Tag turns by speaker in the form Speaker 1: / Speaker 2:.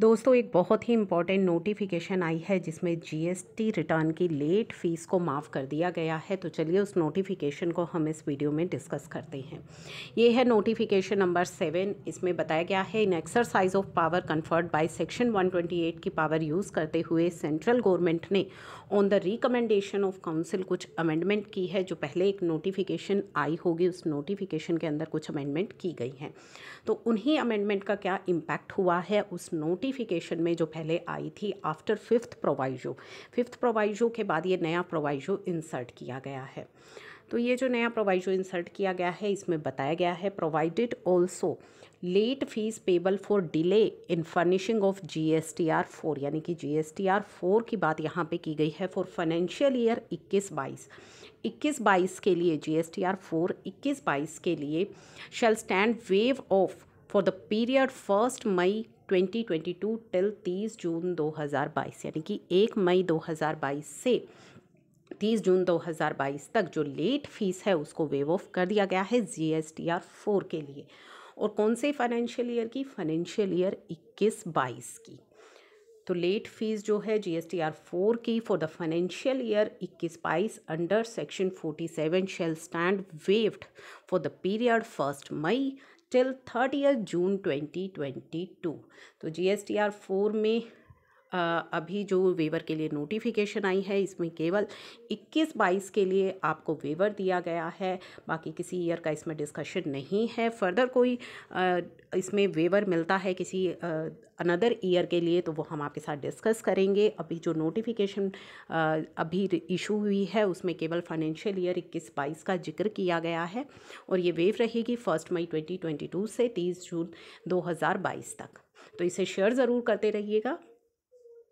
Speaker 1: दोस्तों एक बहुत ही इम्पॉर्टेंट नोटिफिकेशन आई है जिसमें जीएसटी रिटर्न की लेट फीस को माफ़ कर दिया गया है तो चलिए उस नोटिफिकेशन को हम इस वीडियो में डिस्कस करते हैं ये है नोटिफिकेशन नंबर सेवन इसमें बताया गया है in exercise of power conferred by section 128 की पावर यूज़ करते हुए सेंट्रल गवर्नमेंट ने on the recommendation of council कुछ अमेंडमेंट की है जो पहले एक नोटिफिकेशन आई होगी उस नोटिफिकेशन के अंदर कुछ अमेंडमेंट की गई हैं तो उन्हीं अमेंडमेंट का क्या इम्पैक्ट हुआ है उस नोट नोटिफिकेशन में जो पहले आई थी after fifth proviso fifth proviso के बाद ये नया प्रोवाइजो इंसर्ट किया गया है तो ये जो नया प्रोवाइजो इंसर्ट किया गया है इसमें बताया गया है provided also late fees payable for delay in furnishing of G S T R four यानी कि G S T R four की बात यहाँ पे की गई है फॉर फाइनेंशियल ईयर इक्कीस बाईस इक्कीस बाईस के लिए G S T R four इक्कीस बाईस के लिए shall stand waive off for the period first May 2022 till 30 June 2022 यानी कि 1 मई 2022 से 30 जून 2022 तक जो लेट फीस है उसको वेव ऑफ कर दिया गया है G S T R four के लिए और कौन से फाइनेंशियल ईयर की फाइनेंशियल ईयर 21-22 की तो लेट फीस जो है G S T R four की फॉर द फाइनेंशियल ईयर इक्कीस बाईस under section forty seven shall stand waived for the period first May till third year June 2022 तो G S T R four में अभी जो waiver के लिए notification आई है इसमें केवल 21 बाईस के लिए आपको वेवर दिया गया है बाकी किसी ईयर का इसमें डिस्कशन नहीं है फर्दर कोई इसमें वेवर मिलता है किसी अनदर ईयर के लिए तो वो हम आपके साथ डिस्कस करेंगे अभी जो नोटिफिकेशन अभी इशू हुई है उसमें केवल फाइनेंशियल ईयर इक्कीस बाईस का जिक्र किया गया है और ये वेव रहेगी first May twenty twenty two से तीस जून दो हज़ार बाईस तक तो इसे शेयर ज़रूर करते रहिएगा